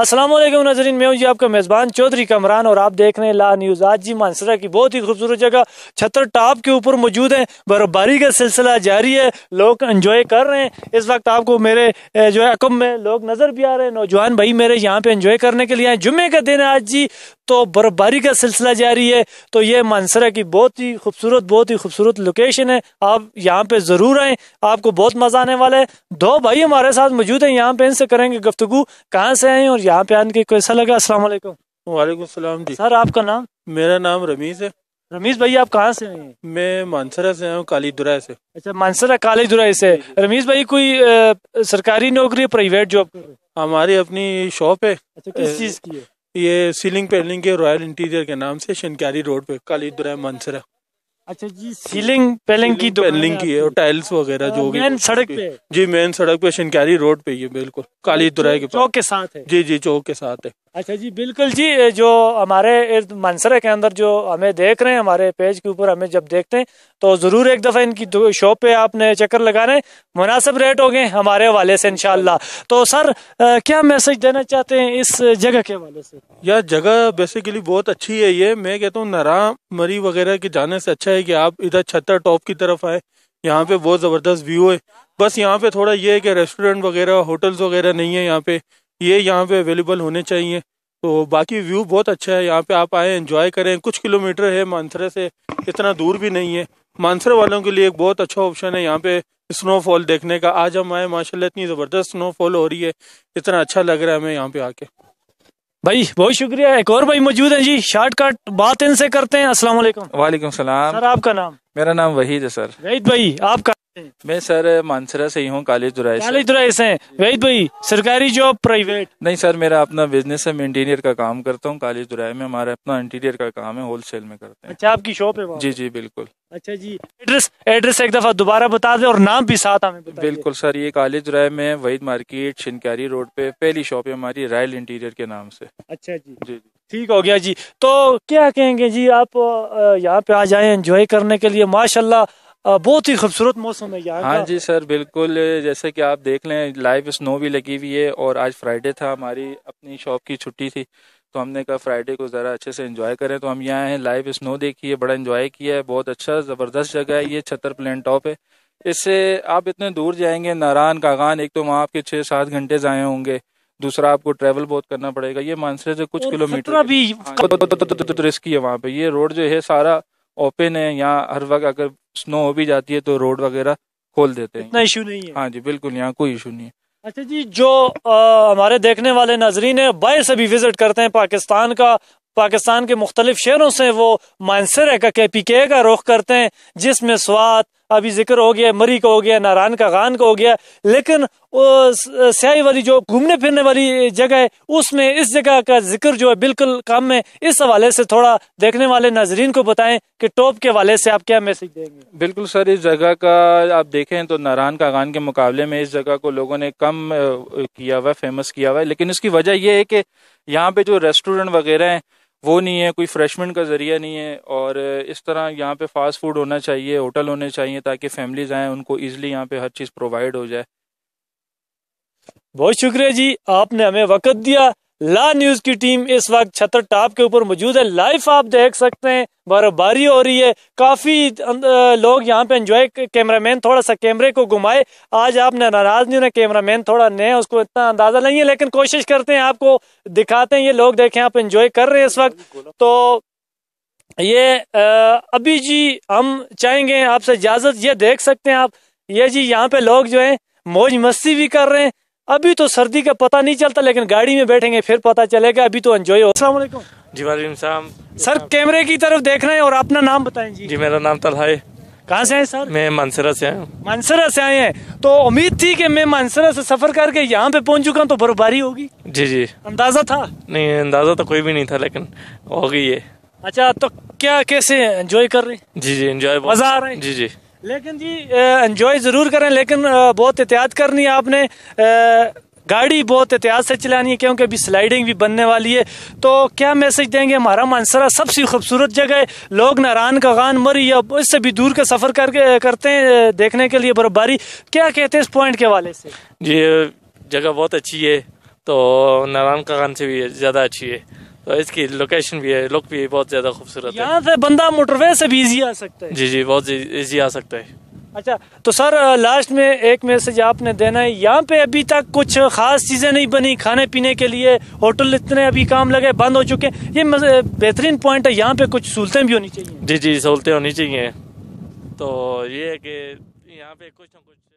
असलम नाजरीन मैं हूँ जी आपका मेज़बान चौधरी कमरान और आप देख रहे हैं ला न्यूज़ आज जी मानसरा की बहुत ही खूबसूरत जगह छतर टॉप के ऊपर मौजूद है बर्फबारी का सिलसिला जारी है लोग इन्जॉय कर रहे हैं इस वक्त आपको मेरे जो है अकम में लोग नज़र भी आ रहे हैं नौजवान भाई मेरे यहाँ पे इन्जॉय करने के लिए आए जुम्मे का दिन है आज जी तो बर्फबारी का सिलसिला जारी है तो ये मानसरा की बहुत ही खूबसूरत बहुत ही खूबसूरत लोकेशन है आप यहाँ पे ज़रूर आए आपको बहुत मज़ा आने वाला है दो भाई हमारे साथ मौजूद हैं यहाँ पे इनसे करेंगे गुफ्तु कहाँ से आए और यहाँ पे आने के कैसा लगा अस्सलाम वालेकुम वालेकुम सलाम जी सर आपका नाम मेरा नाम रमीज है रमीज भाई आप कहाँ से हैं मैं मानसरा से हूँ काली दुराय से अच्छा मानसरा काली दुराई से रमीज भाई कोई आ, सरकारी नौकरी प्राइवेट जॉब हमारी अपनी शॉप है अच्छा किस चीज़ की है ये सीलिंग पेलिंग के रॉयल इंटीरियर के नाम से शनकारी रोड पे काली दुराई मानसरा अच्छा जी सीलिंग पेलिंग की तो पेलिंग की है और टाइल्स वगैरह हाँ, जो मेन सड़क पे जी मेन सड़क पे शिनकारी रोड पे ये बिल्कुल काली दुराय तो के चौक के साथ है जी जी चौक के साथ है अच्छा जी बिल्कुल जी जो हमारे मंसरा के अंदर जो हमें देख रहे हैं हमारे पेज के ऊपर हमें जब देखते हैं तो ज़रूर एक दफ़ा इनकी शॉप पे आपने चक्कर लगाने मुनासिब रेट हो गए हमारे वाले से इनशाला तो सर क्या मैसेज देना चाहते हैं इस जगह के वाले से यार जगह बेसिकली बहुत अच्छी है ये मैं कहता हूँ नरा मरी वगैरह के जाने से अच्छा अच्छा है कि आप इधर छत्तर टॉप की तरफ आए यहाँ पे बहुत ज़बरदस्त व्यू है बस यहाँ पे थोड़ा ये है कि रेस्टोरेंट वगैरह होटल्स वगैरह नहीं है यहाँ पे ये यहाँ पे अवेलेबल होने चाहिए तो बाकी व्यू बहुत अच्छा है यहाँ पे आप आए इन्जॉय करें कुछ किलोमीटर है मानसरे से इतना दूर भी नहीं है मानसर वालों के लिए एक बहुत अच्छा ऑप्शन है यहाँ पे स्नोफॉल देखने का आज हम आए माशाल्लाह इतनी ज़बरदस्त स्नोफॉल हो रही है इतना अच्छा लग रहा है हमें यहाँ पे आके भाई बहुत शुक्रिया एक और भाई मौजूद हैं जी शॉर्टकट बात इनसे करते हैं अस्सलाम वालेकुम सर आपका नाम मेरा नाम वहीद है सर वहीद भाई आपका मैं सर मानसरा से ही हूँ कालेज दुराई कालेज दुराई से वही भाई सरकारी जॉब प्राइवेट नहीं सर मेरा अपना बिजनेस है मैं इंटीरियर का काम करता हूँ कालेज दुराई में हमारा अपना इंटीरियर का काम है होलसेल में करते हैं अच्छा आपकी शॉप है जी जी बिल्कुल अच्छा जी एड्रेस एड्रेस एक दफा दोबारा बता दे और नाम भी साथ हमें बता बिल्कुल सर ये कालेज दुराय में वहीद मार्केट छिनकारी रोड पे पहली शॉप है हमारी रॉयल इंटीरियर के नाम से अच्छा जी जी ठीक हो गया जी तो क्या कहेंगे जी आप यहाँ पे आ जाए एंजॉय करने के लिए माशाल्लाह बहुत ही खूबसूरत मौसम है यार हाँ जी सर बिल्कुल जैसे कि आप देख लें लाइव स्नो भी लगी हुई है और आज फ्राइडे था हमारी अपनी शॉप की छुट्टी थी तो हमने कहा फ्राइडे को ज़रा अच्छे से एंजॉय करें तो हम यहाँ हैं लाइव स्नो देखिए बड़ा एंजॉय किया है बहुत अच्छा ज़बरदस्त जगह है ये छतर प्लेन टॉप है इससे आप इतने दूर जाएंगे नारायण कागान एक तो वहाँ आपके छः सात घंटे जाए होंगे दूसरा आपको ट्रैवल बहुत करना पड़ेगा ये मानसरे से कुछ किलोमीटर भी रिस्की हाँ है वहाँ पे ये रोड जो है सारा ओपन है यहाँ हर वक्त अगर स्नो हो भी जाती है तो रोड वगैरह खोल देते हैं इतना इशू नहीं है हाँ जी बिल्कुल यहाँ कोई इशू नहीं है अच्छा जी जो हमारे देखने वाले नाजरीन है से भी विजिट करते हैं पाकिस्तान का पाकिस्तान के मुख्तलिफ शहरों से वो मानसर का के पी के का रुख करते हैं जिसमें स्वाद अभी जिक्र हो गया मरी का हो गया नारायण का गान का हो गया लेकिन स्याही वाली जो घूमने फिरने वाली जगह है उसमें इस जगह का जिक्र जो है बिल्कुल कम है इस हवाले से थोड़ा देखने वाले नाजरीन को बताएं कि टॉप के हवाले से आप क्या मैसेज देंगे बिल्कुल सर इस जगह का आप देखें तो नारायण का गान के मुकाबले में इस जगह को लोगों ने कम किया हुआ फेमस किया हुआ है लेकिन इसकी वजह यह है कि यहाँ पे जो रेस्टोरेंट वगैरह हैं वो नहीं है कोई फ्रेशमेंट का ज़रिया नहीं है और इस तरह यहाँ पे फास्ट फूड होना चाहिए होटल होने चाहिए ताकि फैमिलीज़ आए उनको ईजिली यहाँ पे हर चीज़ प्रोवाइड हो जाए बहुत शुक्रिया जी आपने हमें वक्त दिया ला न्यूज की टीम इस वक्त छतर टॉप के ऊपर मौजूद है लाइव आप देख सकते हैं बर्फबारी हो रही है काफी अं, लोग यहाँ पे एंजॉय कैमरामैन थोड़ा सा कैमरे को घुमाए आज आपने नाराज नहीं होना कैमरामैन थोड़ा नया उसको इतना अंदाजा नहीं है लेकिन कोशिश करते हैं आपको दिखाते हैं ये लोग देखें आप एंजॉय कर रहे हैं इस वक्त तो ये अभी जी हम चाहेंगे आपसे इजाजत ये देख सकते हैं आप ये जी यहाँ पे लोग जो है मौज मस्ती भी कर रहे हैं अभी तो सर्दी का पता नहीं चलता लेकिन गाड़ी में बैठेंगे फिर पता चलेगा अभी तो एंजॉय हो असला जी वालेकुम साहब सर कैमरे की तरफ देख रहे हैं और अपना नाम बताएं जी जी मेरा नाम तलहा है कहाँ से आए सर मैं मानसरा से आया हूँ मानसरा से आए हैं तो उम्मीद थी कि मैं मानसरा से सफर करके यहाँ पे पहुँच चुका हूँ तो बर्फबारी होगी जी जी अंदाजा था नहीं अंदाजा तो कोई भी नहीं था लेकिन होगी ये अच्छा तो क्या कैसे एंजॉय कर रहे हैं जी जी एंजॉय मजा आ रहा है जी जी लेकिन जी एंजॉय ज़रूर करें लेकिन बहुत एहतियात करनी है आपने गाड़ी बहुत एहतियात से चलानी है क्योंकि अभी स्लाइडिंग भी बनने वाली है तो क्या मैसेज देंगे हमारा मानसरा सबसे खूबसूरत जगह है लोग नारान का गान मरी या इससे भी दूर का सफ़र करके करते हैं देखने के लिए बर्फबारी क्या कहते हैं इस पॉइंट के वाले से जी जगह बहुत अच्छी है तो नारायण का गान से भी ज़्यादा अच्छी है तो इसकी लोकेशन भी है लुक भी बहुत ज़्यादा खूबसूरत है यहाँ से बंदा मोटरवे से भी इजी आ सकता है जी जी बहुत इजी आ सकता है अच्छा तो सर लास्ट में एक मैसेज आपने देना है यहाँ पे अभी तक कुछ खास चीज़ें नहीं बनी खाने पीने के लिए होटल इतने अभी काम लगे बंद हो चुके हैं ये बेहतरीन पॉइंट है यहाँ पे कुछ सहूलतें भी होनी चाहिए जी जी सहूलतें होनी चाहिए तो ये है कि यहाँ पे कुछ ना कुछ